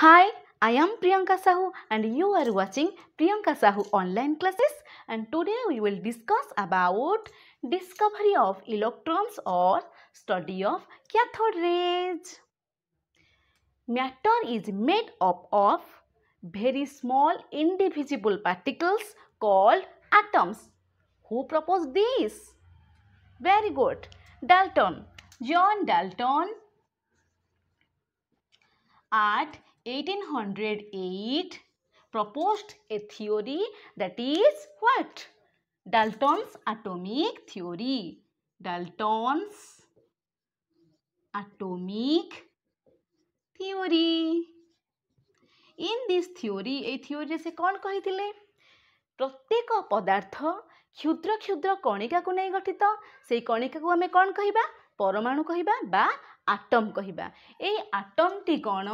Hi, I am Priyanka Sahu and you are watching Priyanka Sahu online classes and today we will discuss about discovery of electrons or study of cathode rays. Matter is made up of very small indivisible particles called atoms. Who proposed this? Very good. Dalton. John Dalton at 1808 proposed a theory that is what? Dalton's atomic theory. Dalton's atomic theory. In this theory, a theory is কোন কহিলে প্রত্যেক পদার্থ ক্ষুদ্র ক্ষুদ্র কণিকাକୁ ନେଇ গঠিত সেই কণিকাକୁ আমি কোন কহিবা পরমাণু কহিবা বা atom কহিবা এই আটমটি কোন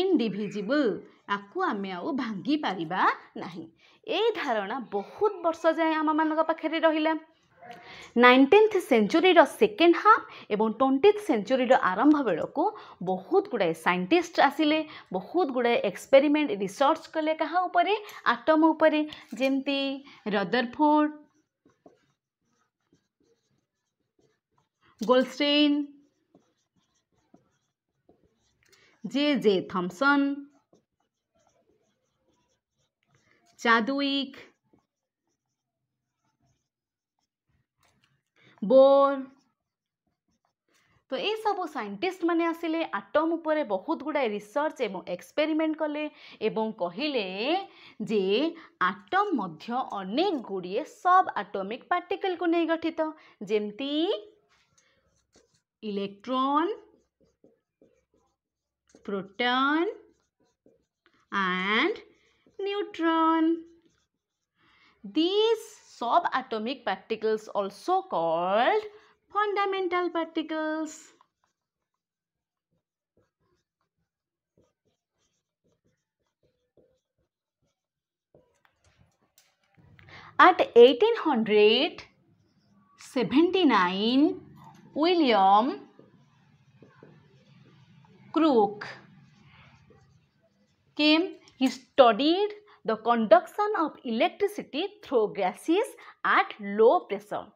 ଇନ୍ଡିଭିଜିବୁଲ୍ ଆକୁ ଆମେ ଆଉ ଭାଙ୍ଗି ପାରିବା ନାହିଁ ଏଇ ଧାରଣା ବହୁତ ବର୍ଷ ଯାଏଁ ଆମମାନଙ୍କ ପାଖରେ ରହିଲା ନାଇଣ୍ଟିନ୍ଥ ସେଞ୍ଚୁରୀର ସେକେଣ୍ଡ ହାଫ୍ ଏବଂ ଟ୍ୱେଣ୍ଟିଥ ସେଞ୍ଚୁରୀର ଆରମ୍ଭ ବେଳକୁ ବହୁତ ଗୁଡ଼ାଏ ସାଇଣ୍ଟିଷ୍ଟ ଆସିଲେ ବହୁତ ଗୁଡ଼ାଏ ଏକ୍ସପେରିମେଣ୍ଟ ରିସର୍ଚ୍ଚ କଲେ କାହା ଉପରେ ଆଟମ୍ ଉପରେ ଯେମିତି Rutherford Goldstein J J Thomson Chadwick Bohr তো এইসবু সাইন্টিস্ট মানে আসলে আটম উপরে বহুত গুড়াଏ ରିସର୍ଚ୍ଚ ଏବଂ ଏକ୍ସପେରିମେଣ୍ଟ କଲେ ଏବଂ କହିଲେ ଯେ ଆଟମ୍ ମଧ୍ୟ ଅନେକ ଗୁଡ଼ିଏ ସବ୍ ଆଟମିକ୍ ପାର୍ଟିକଲ୍କୁ ନେଇ ଗଠିତ ଯେମିତି electron proton and neutron. These subatomic particles also called fundamental particles. At 1879, William Crook came, he studied the conduction of electricity through gases at low pressure.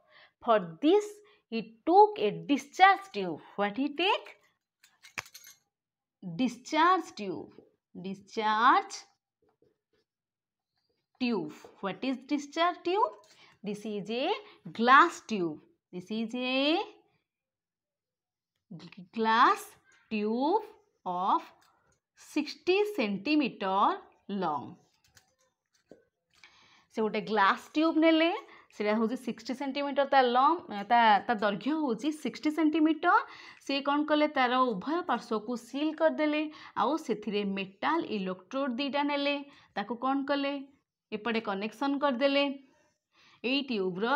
For this, he took a discharge tube. What he take? Discharge tube. Discharge tube. What is discharge tube? This is a glass tube. This is a glass tube of 60 centimeter long. ସେ ଗୋଟେ glass tube ନେଲେ ସେଇଟା ହେଉଛି sixty centimetre ତା ଲମ୍ବ ତା ତା ଦୈର୍ଘ୍ୟ ହେଉଛି ସିକ୍ସଟି ସେଣ୍ଟିମିଟର ସେ କ'ଣ କଲେ ତା'ର ଉଭୟ ପାର୍ଶ୍ୱକୁ ସିଲ୍ କରିଦେଲେ ଆଉ ସେଥିରେ ମେଟାଲ ଇଲେକ୍ଟ୍ରୋଡ଼ ଦୁଇଟା ନେଲେ ତାକୁ କ'ଣ କଲେ ଏପଟେ କନେକ୍ସନ୍ କରିଦେଲେ ଏଇ ଟ୍ୟୁବ୍ର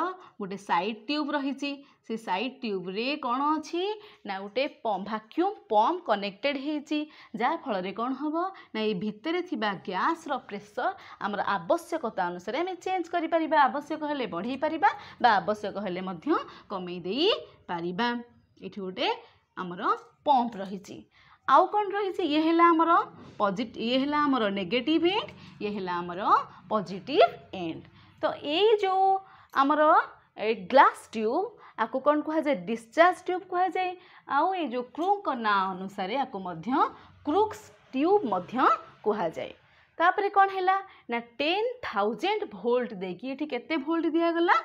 ଗୋଟେ ସାଇଡ଼୍ ଟ୍ୟୁବ୍ ରହିଛି ସେ ସାଇଡ଼୍ ଟ୍ୟୁବ୍ରେ କ'ଣ ଅଛି ନା ଗୋଟେ ଭାକ୍ୟୁମ୍ ପମ୍ପ କନେକ୍ଟେଡ଼୍ ହୋଇଛି ଯାହାଫଳରେ କ'ଣ ହେବ ନା ଏ ଭିତରେ ଥିବା ଗ୍ୟାସ୍ର ପ୍ରେସର୍ ଆମର ଆବଶ୍ୟକତା ଅନୁସାରେ ଆମେ ଚେଞ୍ଜ କରିପାରିବା ଆବଶ୍ୟକ ହେଲେ ବଢ଼େଇ ପାରିବା ବା ଆବଶ୍ୟକ ହେଲେ ମଧ୍ୟ କମେଇ ଦେଇପାରିବା ଏଠି ଗୋଟେ ଆମର ପମ୍ପ ରହିଛି ଆଉ କ'ଣ ରହିଛି ଇଏ ହେଲା ଆମର ପଜିଟିଭ୍ ଇଏ ହେଲା ଆମର ନେଗେଟିଭ୍ ଏଣ୍ଡ ଇଏ ହେଲା ଆମର ପଜିଟିଭ୍ ଏଣ୍ଡ तो यही जो आमर ग्लास ट्यूब आपको कौन कहुए डिस्चार्ज ट्यूब कहुए आउ ये जो क्रू को ना अनुसार आपको क्रुक्स ट्यूब कहुए तापर कौन है ना टेन थाउजेंड भोल्ट देकी ये के भोल्ट दिगला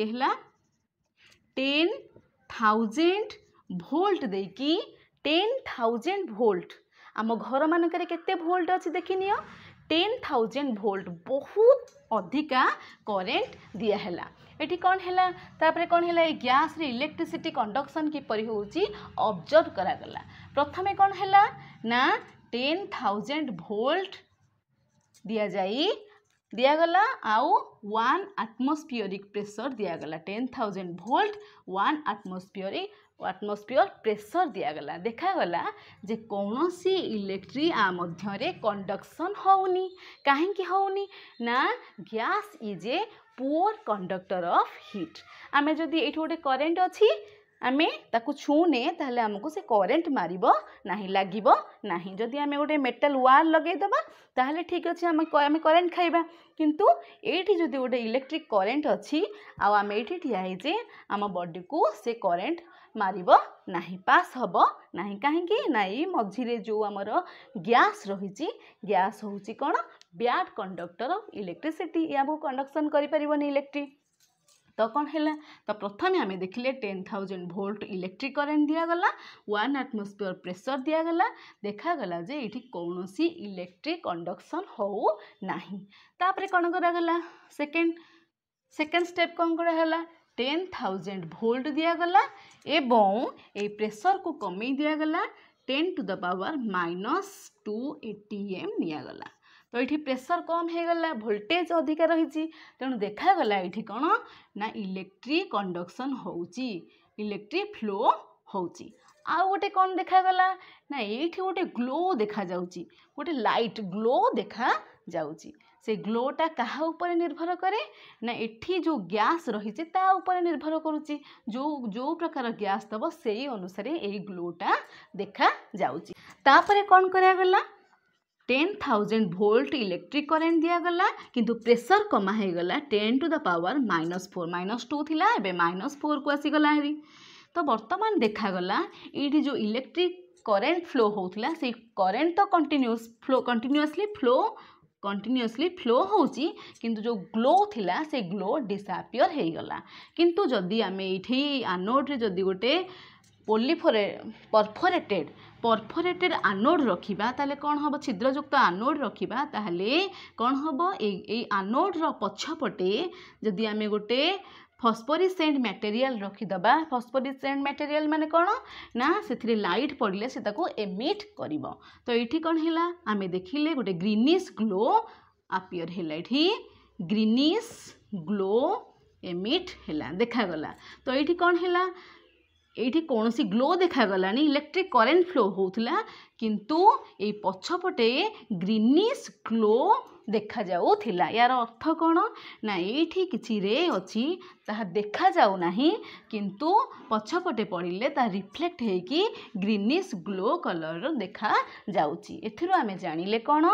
ये टेन थाउजेंड भोल्ट देकी टेन थाउजेंड भोल्ट आम घर मानक भोल्ट अच्छे देखनी টেন থাউজেন্ড ভোল্ট বহুত অধিকা করেন্ট দিয়াহলা এটি কণ হল তাপরে কণ হল এই গ্যাসরে ইলেকট্রিসিটি কন্ডকশন কিপর হচ্ছে অবজর্ভ করাগলা প্রথমে কণ হল না টেন থাউজেন্ড ভোল্ট দিয়া যাই দিয়াগলা আউ ওয়ান আটমোস্ফিয়রিক প্রেসর দিয়াগলা ten thousand volt one atmospheric atmosphere pressure ଦିଆଗଲା ଦେଖାଗଲା ଯେ କୌଣସି ଇଲେକ୍ଟ୍ରି ଆ ମଧ୍ୟରେ କଣ୍ଡକ୍ସନ୍ ହେଉନି କାହିଁକି ହେଉନି ନା gas is a poor conductor of heat ଆମେ ଯଦି ଏଇଠି ଗୋଟେ କରେଣ୍ଟ ଅଛି ଆମେ ତାକୁ ଛୁଉଁନେ ତାହେଲେ ଆମକୁ ସେ କରେଣ୍ଟ ମାରିବ ନାହିଁ ଲାଗିବ ନାହିଁ ଯଦି ଆମେ ଗୋଟେ ମେଟାଲ ୱାର୍ ଲଗାଇଦେବା ତାହେଲେ ଠିକ୍ ଅଛି ଆମେ ଆମେ କରେଣ୍ଟ ଖାଇବା କିନ୍ତୁ ଏଇଠି ଯଦି ଗୋଟେ ଇଲେକ୍ଟ୍ରିକ୍ କରେଣ୍ଟ ଅଛି ଆଉ ଆମେ ଏଇଠି ଠିଆ ହେଇଛେ ଆମ ବଡ଼ିକୁ ସେ କରେଣ୍ଟ ମାରିବ ନାହିଁ ପାସ୍ ହେବ ନାହିଁ କାହିଁକି ନା ଏଇ ମଝିରେ ଯେଉଁ ଆମର ଗ୍ୟାସ୍ ରହିଛି ଗ୍ୟାସ୍ ହେଉଛି କ'ଣ ବ୍ୟାଡ୍ କଣ୍ଡକ୍ଟର ଇଲେକ୍ଟ୍ରିସିଟି ଏହାକୁ କଣ୍ଡକ୍ସନ୍ କରିପାରିବନି ଇଲେକ୍ଟ୍ରି ତ କ'ଣ ହେଲା ତ ପ୍ରଥମେ ଆମେ ଦେଖିଲେ ten thousand volt electric current ଦିଆଗଲା ୱାନ୍ ଆଟମୋସ୍ଫିୟର ପ୍ରେସର ଦିଆଗଲା ଦେଖାଗଲା ଯେ ଏଇଠି କୌଣସି ଇଲେକ୍ଟ୍ରିକ୍ କଣ୍ଡକ୍ସନ୍ ହେଉ ନାହିଁ ତାପରେ କ'ଣ କରାଗଲା ସେକେଣ୍ଡ ସେକେଣ୍ଡ ଷ୍ଟେପ୍ କ'ଣ କରାହେଲା টেন থাউজেন্ড ভোল্ট দিয়াগলা এবং এই প্রেসরকু কমেই দিয়াগলা ten to the power minus two ATM নিয়াগলা তো এটি প্রেসর কম হয়ে গলা ভোল্টেজ অধিকা রয়েছে তেমন দেখা গলা এটি কোণ না ইলেকট্রিক কন্ডকশন হচ্ছে ইলেকট্রিক ফ্লো হচ্ছে আউ গোটে কোণ দেখা গলা না এইটি গোটে গ্লো দেখা যাচ্ছে গোটে লাইট গ্লো দেখা যাচ্ছে ସେ ଗ୍ଲୋଟା କାହା ଉପରେ ନିର୍ଭର କରେ ନା ଏଠି ଯେଉଁ ଗ୍ୟାସ୍ ରହିଛି ତା ଉପରେ ନିର୍ଭର କରୁଛି ଯେଉଁ ଯେଉଁ ପ୍ରକାର ଗ୍ୟାସ୍ ଦେବ ସେଇ ଅନୁସାରେ ଏଇ ଗ୍ଲୋଟା ଦେଖାଯାଉଛି ତାପରେ କ'ଣ କରାଗଲା ten thousand volt electric current দিয়াগলা কিন্তু প্রেসর কমা হয়ে গলা ten to the power minus four minus two লা এবে মাইনস ফোর কু আসিগলা হেরি তো বর্তমান দেখাগলা এইটি যে ইলেকট্রিক করেন্ট ফ্লো হোলা সেই করেন্ট তো continuous flow continuously flow continuously flow হচ্ছে কিন্তু যে গ্লো লা সে গ্লো ডিসাপিয়র হয়ে গলা কিন্তু যদি আমি এইটি আনোডে যদি গোটে পলিফরে পরফোরেটেড পরফোরেটেড আনোড রখিবা তাহলে কোণ হব ছিদ্রযুক্ত আনোড রখিবা তাহলে কোণ হব এই এই আনোডর পছপটে যদি আমি গোটে ଫସ୍ଫୋରିସେଣ୍ଟ ମ୍ୟାଟେରିଆଲ ରଖିଦେବା ଫସ୍ଫୋରିସେଣ୍ଟ ମ୍ୟାଟେରିଆଲ ମାନେ କ'ଣ ନା ସେଥିରେ ଲାଇଟ୍ ପଡ଼ିଲେ ସେ ତାକୁ ଏମିଟ୍ କରିବ ତ ଏଇଠି କ'ଣ ହେଲା ଆମେ ଦେଖିଲେ ଗୋଟେ ଗ୍ରୀନିସ୍ ଗ୍ଲୋ ଆପିଅର୍ ହେଲା ଏଠି ଗ୍ରୀନିସ୍ ଗ୍ଲୋ ଏମିଟ୍ ହେଲା ଦେଖାଗଲା ତ ଏଇଠି କ'ଣ ହେଲା ଏଇଠି କୌଣସି ଗ୍ଲୋ ଦେଖାଗଲାଣି ଇଲେକ୍ଟ୍ରିକ୍ କରେଣ୍ଟ ଫ୍ଲୋ ହେଉଥିଲା କିନ୍ତୁ ଏଇ ପଛପଟେ ଗ୍ରୀନିସ୍ ଗ୍ଲୋ ଦେଖାଯାଉଥିଲା ଏହାର ଅର୍ଥ କ'ଣ ନା ଏଇଠି କିଛି ରେ ଅଛି ତାହା ଦେଖାଯାଉ ନାହିଁ କିନ୍ତୁ ପଛପଟେ ପଡ଼ିଲେ ତାହା ରିଫ୍ଲେକ୍ଟ ହେଇକି ଗ୍ରୀନିସ୍ ଗ୍ଲୋ କଲର୍ର ଦେଖାଯାଉଛି ଏଥିରୁ ଆମେ ଜାଣିଲେ କ'ଣ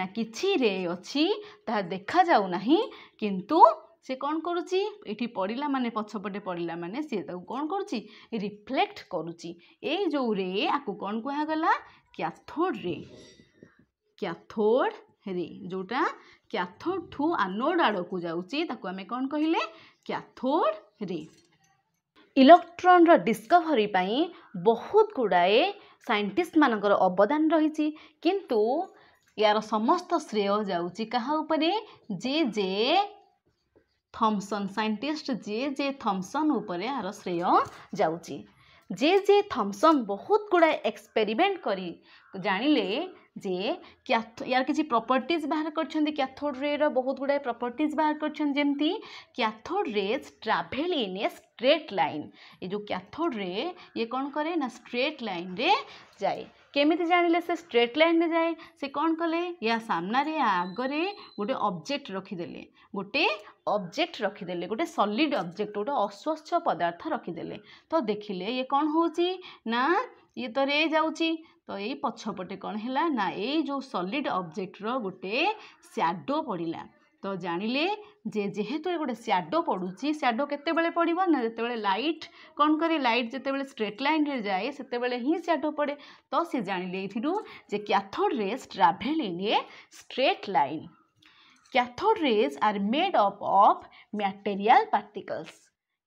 ନା କିଛି ରେ ଅଛି ତାହା ଦେଖାଯାଉ ନାହିଁ କିନ୍ତୁ ସେ କ'ଣ କରୁଛି ଏଠି ପଡ଼ିଲା ମାନେ ପଛପଟେ ପଡ଼ିଲା ମାନେ ସିଏ ତାକୁ କ'ଣ କରୁଛି ରିଫ୍ଲେକ୍ଟ କରୁଛି ଏଇ ଯେଉଁ ରେ ଆକୁ କ'ଣ କୁହାଗଲା କ୍ୟାଥୋଡ଼ ରେ କ୍ୟାଥୋଡ଼ ରେ ଯେଉଁଟା କ୍ୟାଥୋଡ଼ ଠୁ ଆନୋଡ଼ ଆଡ଼କୁ ଯାଉଛି ତାକୁ ଆମେ କ'ଣ କହିଲେ କ୍ୟାଥୋଡ଼ ରେ ଇଲେକ୍ଟ୍ରନ୍ର ଡିସ୍କଭରି ପାଇଁ ବହୁତ ଗୁଡ଼ାଏ ସାଇଣ୍ଟିଷ୍ଟମାନଙ୍କର ଅବଦାନ ରହିଛି କିନ୍ତୁ ୟାର ସମସ୍ତ ଶ୍ରେୟ ଯାଉଛି କାହା ଉପରେ ଯେ ଯେ ଥମ୍ସନ୍ ସାଇଣ୍ଟିଷ୍ଟ ଯିଏ ଯେ ଥମ୍ସନ୍ ଉପରେ ଏହାର ଶ୍ରେୟ ଯାଉଛି ଯେ ଯେ ଥମ୍ସନ୍ ବହୁତ ଗୁଡ଼ାଏ ଏକ୍ସପେରିମେଣ୍ଟ କରି ଜାଣିଲେ যে ইয়ার কিছু প্রপর্টিজ বাহার করছেন ক্যাথোড রে বহুত গুড়ায়ে প্রপর্টিজ বাহার করছেন যেমতি cathode rays travel in a straight line এই যে ক্যাথোড রে ইয়ে কোণ করে না স্ট্রেট লাইন রে যায় কেমিতি জাঁলে সে স্ট্রেট লাইনে যায় সে কোণ কলে ইয়া সামনারে আগরে গোটে অবজেক্ট রখিদেলে গোটে অবজেক্ট রখিদেলে গোটে সলিড অবজেক্ট গোটে অস্বচ্ছ পদার্থ রখিদেলে তো দেখিলে ইয়ে কোণ হচ্ছে না ଇଏ ତ ରେ ଯାଉଛି ତ ଏଇ ପଛପଟେ କ'ଣ ହେଲା ନା ଏଇ ଯେଉଁ ସଲିଡ଼ ଅବଜେକ୍ଟର ଗୋଟେ ସ୍ୟାଡ଼ୋ ପଡ଼ିଲା ତ ଜାଣିଲେ ଯେ ଯେହେତୁ ଏ ଗୋଟେ ସ୍ୟାଡ଼ୋ ପଡ଼ୁଛି ସ୍ୟାଡ଼ୋ କେତେବେଳେ ପଡ଼ିବ ନା ଯେତେବେଳେ ଲାଇଟ୍ କ'ଣ କରେ ଲାଇଟ୍ ଯେତେବେଳେ ଷ୍ଟ୍ରେଟ୍ ଲାଇନ୍ରେ ଯାଏ ସେତେବେଳେ ହିଁ ସ୍ୟାଡ଼ୋ ପଡ଼େ ତ ସେ ଜାଣିଲେ ଏଇଥିରୁ ଯେ cathode rays travel in a straight line cathode rays are made up of material particles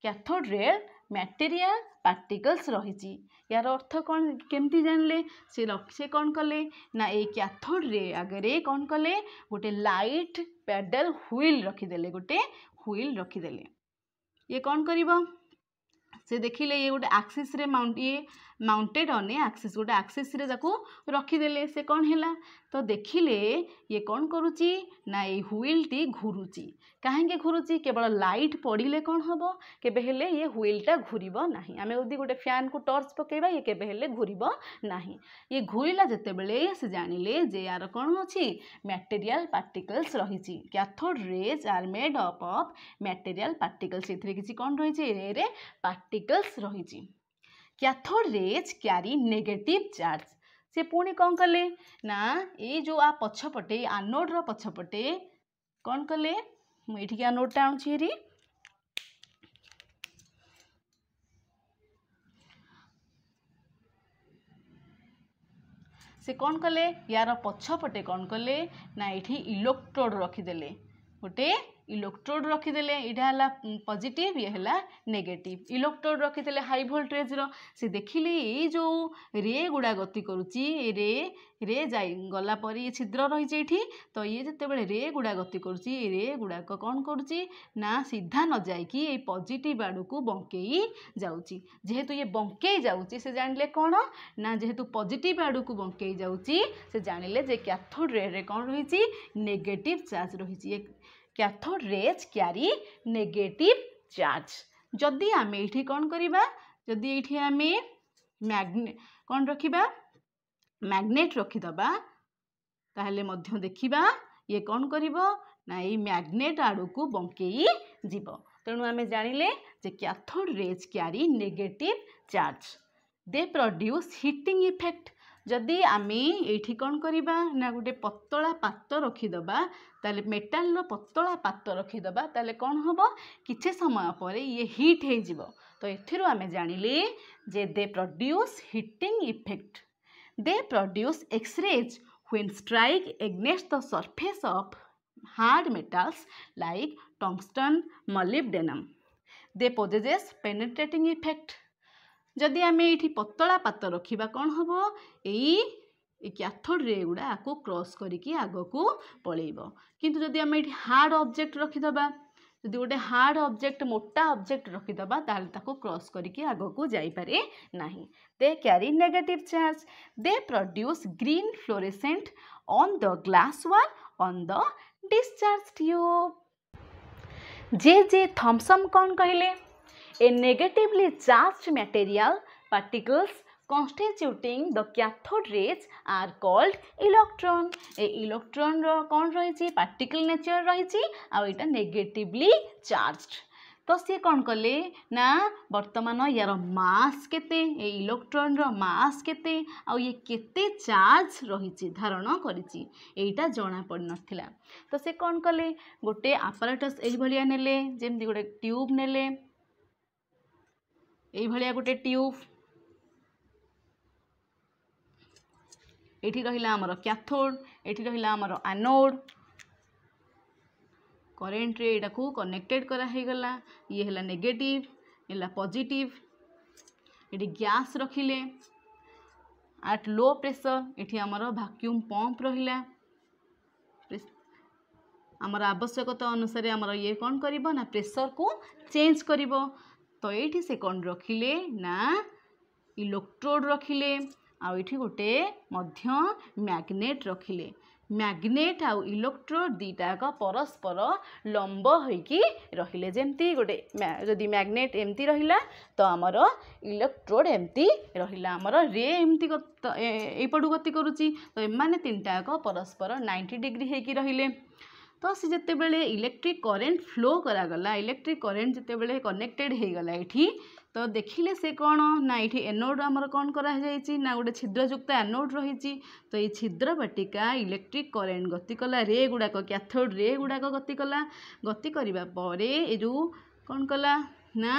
cathode rays material particles ରହିଛି ୟାର ଅର୍ଥ କ'ଣ କେମିତି ଜାଣିଲେ ସେ ସେ କ'ଣ କଲେ ନା ଏଇ କ୍ୟାଥୋଡ଼୍ରେ ଆଗରେ କ'ଣ କଲେ ଗୋଟେ ଲାଇଟ୍ ପେଡ଼ାଲ୍ ହ୍ୱିଲ୍ ରଖିଦେଲେ ଗୋଟେ ହ୍ୱିଲ୍ ରଖିଦେଲେ ଇଏ କ'ଣ କରିବ ସେ ଦେଖିଲେ ଇଏ ଗୋଟେ ଆକ୍ସିସ୍ରେ ମାଉଣ୍ଟ ଇଏ माउंटेड अन ए आक्सिस गोटे आक्सिस रे जाको रखिदेले से कौन है तो देखिले ये कौन करुच्ची ना ये ह्विल टी घुरुची कहीं घुरुची केवल लाइट पड़े कौन हम केवे ये ह्विलटा घूर ना आम जदि गोटे फैन को टर्च पकईवा ये केवे घूर ना ये घूरला जितेबले से जाणिले जे यार कौन अच्छी मैटेरियाल पार्टिकल्स रही cathode rays are made up of material particles ये किसी कौन रही पार्टिकल्स रही रेज क्यारी नेगेटिव चार्ज से पुणी कौन कले ना ये जो आ पक्षपटे आनोड रक्षपटे कौन कले मुठिक आनोडा आरी से कौन कले यार पक्षपटे कौन कले ना ये इलेक्ट्रोड रखिदे गोटे ଇଲେକ୍ଟ୍ରୋଡ଼ ରଖିଦେଲେ ଏଇଟା ହେଲା ପଜିଟିଭ୍ ଇଏ ହେଲା ନେଗେଟିଭ୍ ଇଲେକ୍ଟ୍ରୋଡ଼ ରଖିଥିଲେ ହାଇ ଭୋଲ୍ଟେଜ୍ର ସେ ଦେଖିଲେ ଏଇ ଯେଉଁ ରେ ଗୁଡ଼ା ଗତି କରୁଛି ରେ ରେ ଯାଇ ଗଲା ପରେ ଇଏ ଛିଦ୍ର ରହିଛି ଏଇଠି ତ ଇଏ ଯେତେବେଳେ ରେ ଗୁଡ଼ା ଗତି କରୁଛି ଏ ରେ ଗୁଡ଼ାକ କ'ଣ କରୁଛି ନା ସିଧା ନ ଯାଇକି ଏଇ ପଜିଟିଭ୍ ଆଡ଼କୁ ବଙ୍କେଇ ଯାଉଛି ଯେହେତୁ ଇଏ ବଙ୍କେଇ ଯାଉଛି ସେ ଜାଣିଲେ କ'ଣ ନା ଯେହେତୁ ପଜିଟିଭ୍ ଆଡ଼କୁ ବଙ୍କେଇ ଯାଉଛି ସେ ଜାଣିଲେ ଯେ କ୍ୟାଥୋଡ଼ ରେରେ କ'ଣ ରହିଛି ନେଗେଟିଭ୍ ଚାର୍ଜ ରହିଛି କ୍ୟାଥୋଡ଼୍ରେଜ୍ କ୍ୟାରି ନେଗେଟିଭ୍ ଚାର୍ଜ ଯଦି ଆମେ ଏଇଠି କ'ଣ କରିବା ଯଦି ଏଇଠି ଆମେ ମ୍ୟାଗ୍ନେ କ'ଣ ରଖିବା ମ୍ୟାଗ୍ନେଟ୍ ରଖିଦେବା ତାହେଲେ ମଧ୍ୟ ଦେଖିବା ଇଏ କ'ଣ କରିବ ନା ଏଇ ମ୍ୟାଗ୍ନେଟ୍ ଆଡ଼କୁ ବଙ୍କେଇ ଯିବ ତେଣୁ ଆମେ ଜାଣିଲେ ଯେ cathode rays carry negative charge they produce heating effect ଯଦି ଆମେ ଏଇଠି କ'ଣ କରିବା ନା ଗୋଟେ ପତଳା ପାତ ରଖିଦେବା ତା'ହେଲେ ମେଟାଲ୍ର ପତଳା ପାତ ରଖିଦେବା ତା'ହେଲେ କ'ଣ ହେବ କିଛି ସମୟ ପରେ ଇଏ ହିଟ୍ ହେଇଯିବ ତ ଏଥିରୁ ଆମେ ଜାଣିଲେ ଯେ they produce heating effect they produce X-rays when strike against the surface of hard metals like tungsten molybdenum they possess penetrating effect ଯଦି ଆମେ ଏଇଠି ପତଳା ପାତ ରଖିବା କ'ଣ ହେବ ଏଇ ଏ କ୍ୟାଥୋଡ଼୍ ରେ ଗୁଡ଼ା ଆକୁ କ୍ରସ୍ କରିକି ଆଗକୁ ପଳେଇବ କିନ୍ତୁ ଯଦି ଆମେ ଏଇଠି ହାର୍ଡ଼ ଅବଜେକ୍ଟ ରଖିଦେବା ଯଦି ଗୋଟେ ହାର୍ଡ଼ ଅବଜେକ୍ଟ ମୋଟା ଅବଜେକ୍ଟ ରଖିଦେବା ତାହେଲେ ତାକୁ କ୍ରସ୍ କରିକି ଆଗକୁ ଯାଇପାରେ ନାହିଁ they carry negative charge they produce green fluorescent on the glass wall on the discharge tube J J Thomson କ'ଣ କହିଲେ a negatively charged material particles constituting the cathode rays are called electron A electron रो कौन रही particle nature रही आटा negatively charged तो सी कौन कले ना बर्तमान यार मास केते ए इलेक्ट्रॉन रो मास केते आ ये केते चार्ज रही धारण करा जना पड़ ना तो सी कौन कले गोटे आपराटस यही भाया नेले जमी गोटे ट्यूब नेले এইভাবে গোটে টিউব এটি রহিলা আমার ক্যাথোড এটি রহিলা আমার আনোড করেন্টরে এটা কনেক্টেড করা হয়ে গলা ইয়ে হল নেগেটিভ হল পজিটিভ এটি গ্যাস রখিলে আট লো প্রেসর এটি আমার ভ্যাকুম পম্প রহিলা আমার আবশ্যকতা অনুসারে আমার ইয়ে কম করব না প্রেসর কু চেঞ্জ করব ତ ଏଇଠି ସେ କ'ଣ ରଖିଲେ ନା ଇଲେକ୍ଟ୍ରୋଡ଼ ରଖିଲେ ଆଉ ଏଇଠି ଗୋଟେ ମଧ୍ୟ ମ୍ୟାଗ୍ନେଟ୍ ରଖିଲେ ମ୍ୟାଗ୍ନେଟ୍ ଆଉ ଇଲେକ୍ଟ୍ରୋଡ଼ ଦୁଇଟାକ ପରସ୍ପର ଲମ୍ବ ହୋଇକି ରହିଲେ ଯେମିତି ଗୋଟେ ଯଦି ମ୍ୟାଗ୍ନେଟ୍ ଏମିତି ରହିଲା ତ ଆମର ଇଲେକ୍ଟ୍ରୋଡ଼ ଏମିତି ରହିଲା ଆମର ରେ ଏମିତି ଏଇପଟୁ ଗତି କରୁଛି ତ ଏମାନେ ତିନିଟାକ ପରସ୍ପର ନାଇଣ୍ଟି ଡିଗ୍ରୀ ହେଇକି ରହିଲେ ତ ସେ ଯେତେବେଳେ ଇଲେକ୍ଟ୍ରିକ୍ କରେଣ୍ଟ ଫ୍ଲୋ କରାଗଲା ଇଲେକ୍ଟ୍ରିକ୍ କରେଣ୍ଟ ଯେତେବେଳେ କନେକ୍ଟେଡ଼୍ ହେଇଗଲା ଏଠି ତ ଦେଖିଲେ ସେ କ'ଣ ନା ଏଠି ଏନୋଡ଼ ଆମର କ'ଣ କରାଯାଇଛି ନା ଗୋଟେ ଛିଦ୍ରଯୁକ୍ତ ଆନୋଡ଼ ରହିଛି ତ ଏଇ ଛିଦ୍ର ବାଟିକା ଇଲେକ୍ଟ୍ରିକ୍ କରେଣ୍ଟ ଗତି କଲା ରେ ଗୁଡ଼ାକ କ୍ୟାଥୋଡ଼ ରେ ଗୁଡ଼ାକ ଗତି କଲା ଗତି କରିବା ପରେ ଏ ଯେଉଁ କ'ଣ କଲା ନା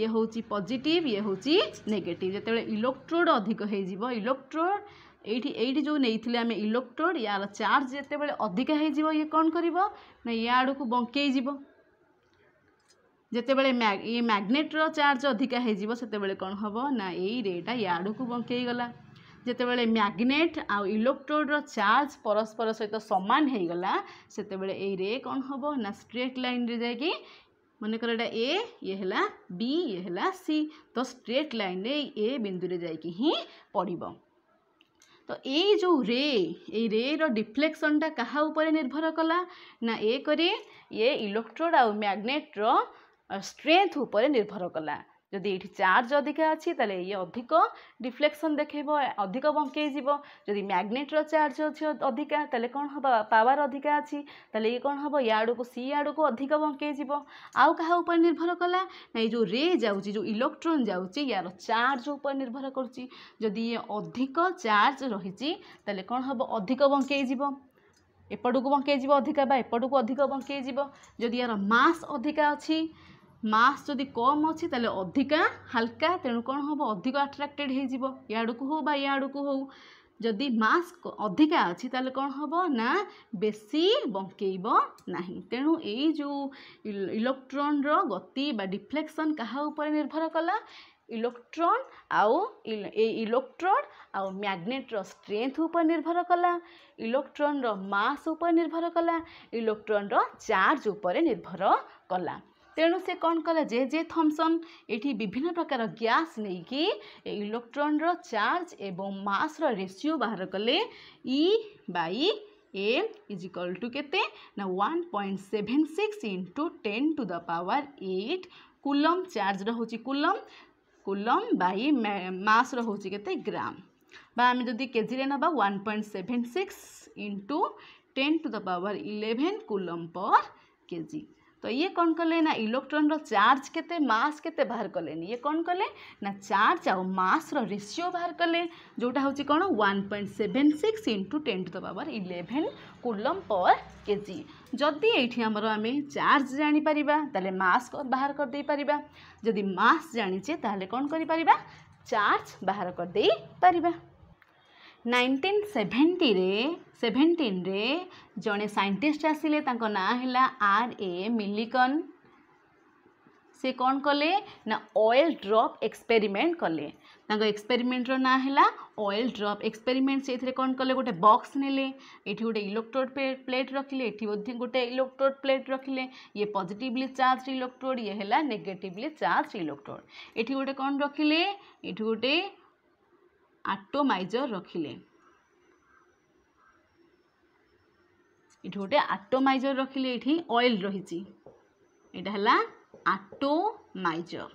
ଇଏ ହେଉଛି ପଜିଟିଭ୍ ଇଏ ହେଉଛି ନେଗେଟିଭ୍ ଯେତେବେଳେ ଇଲେକ୍ଟ୍ରୋଡ଼ ଅଧିକ ହେଇଯିବ ଇଲେକ୍ଟ୍ରୋଡ଼ এইটি এইটি ଯେଉଁ ନେଇଥିଲେ ଆମେ ଇଲେକ୍ଟ୍ରୋଡ଼ ୟାର ଚାର୍ଜ ଯେତେବେଳେ ଅଧିକା ହେଇଯିବ ଇଏ କ'ଣ କରିବ ନା ୟା ଆଡ଼କୁ ବଙ୍କେଇ ଯିବ ଯେତେବେଳେ ଇଏ ମ୍ୟାଗ୍ନେଟ୍ର ଚାର୍ଜ ଅଧିକା ହେଇଯିବ ସେତେବେଳେ କ'ଣ ହେବ ନା ଏଇ ରେଟା ୟା ଆଡ଼କୁ ବଙ୍କେଇ ଗଲା ଯେତେବେଳେ ମ୍ୟାଗ୍ନେଟ୍ ଆଉ ଇଲେକ୍ଟ୍ରୋଡ଼ର ଚାର୍ଜ ପରସ୍ପର ସହିତ ସମାନ ହେଇଗଲା ସେତେବେଳେ ଏଇ ରେ କ'ଣ ହେବ ନା ଷ୍ଟ୍ରେଟ୍ ଲାଇନ୍ରେ ଯାଇକି ମନେକର ଏଇଟା ଏ ଇଏ ହେଲା ବି ଇଏ ହେଲା ସି ତ ଷ୍ଟ୍ରେଟ୍ ଲାଇନ୍ରେ ଏ ବିନ୍ଦୁରେ ଯାଇକି ହିଁ ପଡ଼ିବ ତ ଏଇ ଯେଉଁ ରେ ଏଇ ରେର ଡିଫ୍ଲେକ୍ସନ୍ଟା କାହା ଉପରେ ନିର୍ଭର କଲା ନା ଏକରେ ଇଏ ଇଲେକ୍ଟ୍ରୋଡ଼ ଆଉ ମ୍ୟାଗ୍ନେଟ୍ର ଷ୍ଟ୍ରେଙ୍ଥ ଉପରେ ନିର୍ଭର କଲା ଯଦି ଏଇଠି ଚାର୍ଜ ଅଧିକା ଅଛି ତାହେଲେ ଇଏ ଅଧିକ ଡିଫ୍ଲେକ୍ସନ୍ ଦେଖେଇବ ଅଧିକ ବଙ୍କେଇ ଯିବ ଯଦି ମ୍ୟାଗ୍ନେଟ୍ର ଚାର୍ଜ ଅଛି ଅଧିକା ତାହେଲେ କ'ଣ ହେବ ପାୱାର ଅଧିକା ଅଛି ତାହେଲେ ଇଏ କ'ଣ ହେବ ଇଆଡ଼କୁ ସି ଆଡ଼କୁ ଅଧିକ ବଙ୍କେଇ ଯିବ ଆଉ କାହା ଉପରେ ନିର୍ଭର କଲା ନା ଏଇ ଯେଉଁ ରେ ଯାଉଛି ଯେଉଁ ଇଲେକ୍ଟ୍ରୋନ୍ ଯାଉଛି ୟାର ଚାର୍ଜ ଉପରେ ନିର୍ଭର କରୁଛି ଯଦି ଇଏ ଅଧିକ ଚାର୍ଜ ରହିଛି ତାହେଲେ କ'ଣ ହେବ ଅଧିକ ବଙ୍କେଇ ଯିବ ଏପଟକୁ ବଙ୍କେଇ ଯିବ ଅଧିକା ବା ଏପଟକୁ ଅଧିକ ବଙ୍କେଇ ଯିବ ଯଦି ୟାର ମାସ୍ ଅଧିକା ଅଛି মাস যদি কম ଅଛି ତାହେଲେ ଅଧିକା ହାଲକା ତେଣୁ କ'ଣ ହେବ ଅଧିକ ଆଟ୍ରାକ୍ଟେଡ଼୍ ହେଇଯିବ ଇଆଡ଼କୁ ହେଉ ବା ଇଆଡ଼କୁ ହେଉ ଯଦି ମାସ୍ ଅଧିକା ଅଛି ତାହେଲେ କ'ଣ ହେବ ନା ବେଶୀ ବଙ୍କେଇବ ନାହିଁ ତେଣୁ ଏଇ ଯେଉଁ ଇଲେକ୍ଟ୍ରନ୍ର ଗତି ବା ଡିଫ୍ଲେକ୍ସନ୍ କାହା ଉପରେ ନିର୍ଭର କଲା ଇଲେକ୍ଟ୍ରନ୍ ଆଉ ଏଇ ଇଲେକ୍ଟ୍ରନ୍ ଆଉ ମ୍ୟାଗ୍ନେଟ୍ର ଷ୍ଟ୍ରେଙ୍ଥ ଉପରେ ନିର୍ଭର କଲା ଇଲେକ୍ଟ୍ରନ୍ର ମାସ୍ ଉପରେ ନିର୍ଭର କଲା ଇଲେକ୍ଟ୍ରନ୍ର ଚାର୍ଜ ଉପରେ ନିର୍ଭର କଲା ତେଣୁ ସେ କ'ଣ କଲେ ଜେ ଜେ ଥମ୍ସନ୍ ଏଠି ବିଭିନ୍ନ ପ୍ରକାର ଗ୍ୟାସ୍ ନେଇକି ଇଲେକ୍ଟ୍ରନ୍ର ଚାର୍ଜ ଏବଂ ମାସ୍ର ରେସିଓ ବାହାର କଲେ E by A is equal to କେତେ ନା one point seven six into ten to the power eight coulomb ଚାର୍ଜର ହେଉଛି କୁଲମ୍ କୁଲମ୍ ବାଇ ମାସ୍ର ହେଉଛି କେତେ ଗ୍ରାମ বা আমি যদি কেজিরে নেবা one point seven six into ten to the power eleven coulomb per kg तो ये कौन कले ना इलेक्ट्रॉन रो चार्ज केते मास केते बाहर कले ये कौन कले ना चार्ज आउ मास रो रेशियो बाहर कले जोटा हूँ कौन one point seven six into ten to the power eleven coulomb per kg जदि ये आमर आम चार्ज जापर तेल मास बाहर करदे पार जदि मास जाचे तेल कौन कर चार्ज बाहर करदे पार নাইনটিন সেভেন্টিরে সেভেন্টিনরে জনে সাইন্টিস্ট আসিলে তাঁর না হল আর এ মিলিকন সে কণ কলে না অয়েল ড্রপ এক্সপেরিমেন্ট কলে তাঁর এক্সপেরিমেন্টর না হল অয়েল ড্রপ এক্সপেরিমেন্ট সেইথে কণ কলে গোটে বক্স নেলে এটি গোটে ইলেকট্রোড প্লেট রাখলে এটি মধ্যে গোটে ইলেকট্রোড প্লেট রাখলে ইয়ে পজিটিভলি চার্জ ইলেকট্রোড ইয়ে হল নেগেটিভলি চার্জ ইলেকট্রোড এটি গোটে কণ রাখলে এটি গোটে ଆଟୋମାଇଜର ରଖିଲେ ଏଠି ଗୋଟେ ଆଟୋମାଇଜର ରଖିଲେ ଏଠି ଅଏଲ୍ ରହିଛି ଏଇଟା ହେଲା ଆଟୋମାଇଜର୍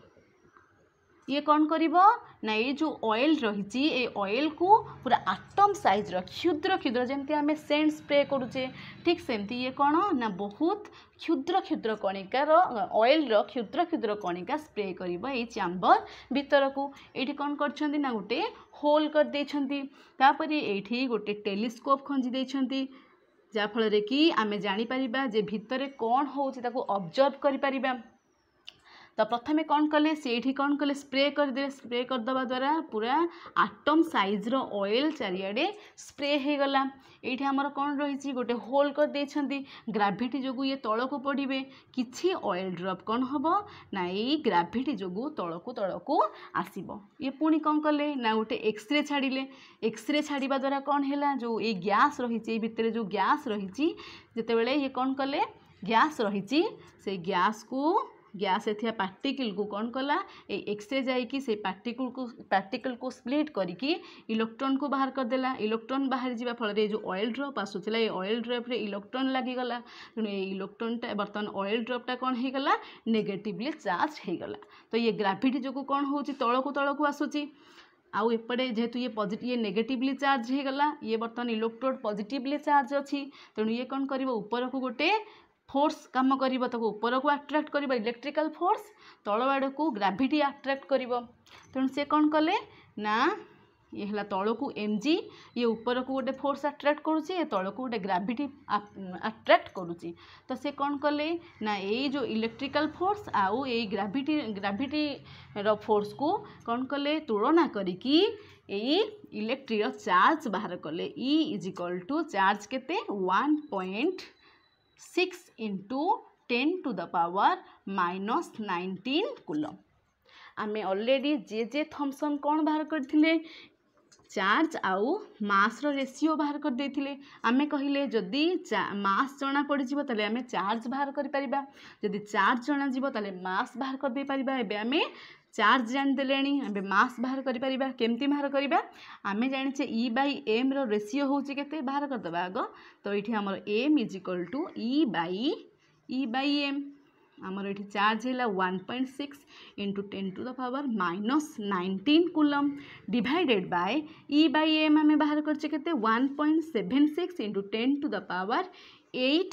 ଇଏ କ'ଣ କରିବ ନା ଏଇ ଯେଉଁ ଅଏଲ୍ ରହିଛି ଏ ଅଏଲ୍କୁ ପୁରା ଆଟମ୍ ସାଇଜ୍ର କ୍ଷୁଦ୍ର କ୍ଷୁଦ୍ର ଯେମିତି ଆମେ ସେଣ୍ଟ ସ୍ପ୍ରେ କରୁଛେ ଠିକ୍ ସେମିତି ଇଏ କ'ଣ ନା ବହୁତ କ୍ଷୁଦ୍ର କ୍ଷୁଦ୍ର କଣିକାର ଅଏଲ୍ର କ୍ଷୁଦ୍ର କ୍ଷୁଦ୍ର କଣିକା ସ୍ପ୍ରେ କରିବ ଏଇ ଚାମ୍ବର ଭିତରକୁ ଏଇଠି କ'ଣ କରିଛନ୍ତି ନା ଗୋଟେ ହୋଲ୍ କରିଦେଇଛନ୍ତି ତାପରେ ଏଇଠି ଗୋଟେ ଟେଲିସ୍କୋପ୍ ଖଞ୍ଜି ଦେଇଛନ୍ତି ଯାହାଫଳରେ କି ଆମେ ଜାଣିପାରିବା ଯେ ଭିତରେ କ'ଣ ହେଉଛି ତାକୁ ଅବଜର୍ଭ କରିପାରିବା तो प्रथम कौन कले से कौन कले स्प्रे करदे स्प्रे करदे द्वारा पूरा आटम सैज्र अएल चारिआडे स्प्रे होगला ये आमर कौन रही गोटे होल करदे ग्राभिट जो ये तौक पड़े किसी अएल ड्रप कौन हम ना ये ग्राभिट जो तौक तौक आसब ये पुणी कौन कले ना गोटे एक्सरे छाड़े एक्सरे छाड़ा द्वारा कौन है जो ये ग्यास रही भितर जो ग्यास रही जितेबले ये कौन कले ଗ୍ୟାସ୍ ରହିଛି ସେଇ को ଗ୍ୟାସ୍ ହେଇଥିବା ପାର୍ଟିକିଲ୍କୁ କ'ଣ କଲା ଏଇ ଏକ୍ସରେ ଯାଇକି ସେଇ ପାର୍ଟିକୁଲ୍କୁ ପାର୍ଟିକଲ୍କୁ ସ୍ପ୍ଲିଟ୍ କରିକି ଇଲେକ୍ଟ୍ରନ୍କୁ ବାହାର କରିଦେଲା ଇଲେକ୍ଟ୍ରନ୍ ବାହାରି ଯିବା ଫଳରେ ଏଇ ଯେଉଁ ଅଏଲ୍ ଡ୍ରପ୍ ଆସୁଥିଲା ଏଇ ଅଏଲ୍ ଡ୍ରପ୍ରେ ଇଲେକ୍ଟ୍ରନ୍ ଲାଗିଗଲା ତେଣୁ ଏଇ ଇଲେକ୍ଟ୍ରନ୍ଟା ବର୍ତ୍ତମାନ ଅଏଲ୍ ଡ୍ରପ୍ଟା କ'ଣ ହେଇଗଲା ନେଗେଟିଭଲି ଚାର୍ଜ ହେଇଗଲା ତ ଇଏ ଗ୍ରାଭିଟି ଯୋଗୁଁ କ'ଣ ହେଉଛି ତଳକୁ ତଳକୁ ଆସୁଛି ଆଉ ଏପଟେ ଯେହେତୁ ଇଏ ପଜିଟି ଇଏ ନେଗେଟିଭଲି ଚାର୍ଜ ହେଇଗଲା ଇଏ ବର୍ତ୍ତମାନ ଇଲେକ୍ଟ୍ରୋଡ଼ ପଜିଟିଭଲି ଚାର୍ଜ ଅଛି ତେଣୁ ଇଏ କ'ଣ କରିବ ଉପରକୁ ଗୋଟେ फोर्स कम कर आट्राक्ट कर इलेक्ट्रिकाल फोर्स तल आड़ को ग्राविट आट्राक्ट कर तेणु से कौन कले ना ये तल को एम जि ये ऊपर को गोटे फोर्स आट्राक्ट कर तल को गोटे ग्राविट आट्राक्ट कर तो से कौन कले ना जो इलेक्ट्रिकल फोर्स आउ ग्राविट ग्राविटी फोर्स को कौन कले तुलना कर इलेक्ट्रिक चार्ज बाहर कले इज इक्वल टू चार्ज के point six into ten to the power minus nineteen coulomb ଆମେ ଅଲରେଡ଼ି ଜେ ଜେ ଥମ୍ସନ୍ କ'ଣ ବାହାର କରିଥିଲେ ଚାର୍ଜ ଆଉ ମାସ୍ର ରେସିଓ ବାହାର କରିଦେଇଥିଲେ ଆମେ କହିଲେ ଯଦି ମାସ୍ ଜଣା ପଡ଼ିଯିବ ତାହେଲେ ଆମେ ଚାର୍ଜ ବାହାର କରିପାରିବା ଯଦି ଚାର୍ଜ ଜଣାଯିବ ତାହେଲେ ମାସ୍ ବାହାର କରିଦେଇପାରିବା ଏବେ ଆମେ চার্জ জাঁদেলে আমি মাস বাহার করে কেমতি বাহার করা আমি জাঁচে ই বাই এম রেসিও হচ্ছে কেতে বাহার করেদেবা আগ তো এটি আমার m is equal to e by e by m আমার এটি চার্জ হল one point six into ten to the power minus nineteen coulomb divided by e by m আমি বাহার করছে কেতে one point seven six into ten to the power eight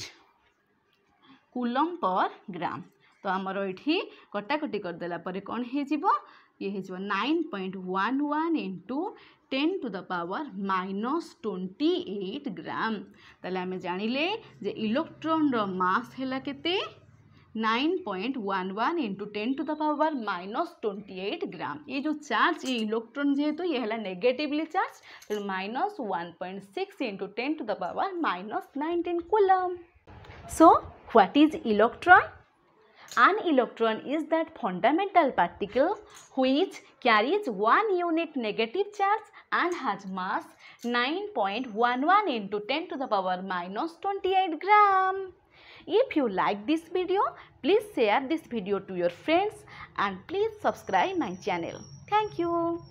coulomb per gram ତ ଆମର ଏଠି କଟାକଟି କରିଦେଲା ପରେ କ'ଣ ହେଇଯିବ ଇଏ ହେଇଯିବ nine point one one into ten to the power minus twenty eight gram তাহলে আমি জাঁলে যে ইলেকট্রনর মাস হেলা কেতে nine point one one into ten to the power minus twenty eight gram ये जो चार्ज ये इलेक्ट्रॉन जेहेतु ये है नेगेटिवली चार्ज तेणु minus one point six into ten to the power minus nineteen coulomb so what is electron An electron is that fundamental particle which carries one unit negative charge and has mass 9.11 into 10 to the power minus 28 gram. If you like this video, please share this video to your friends and please subscribe my channel. Thank you.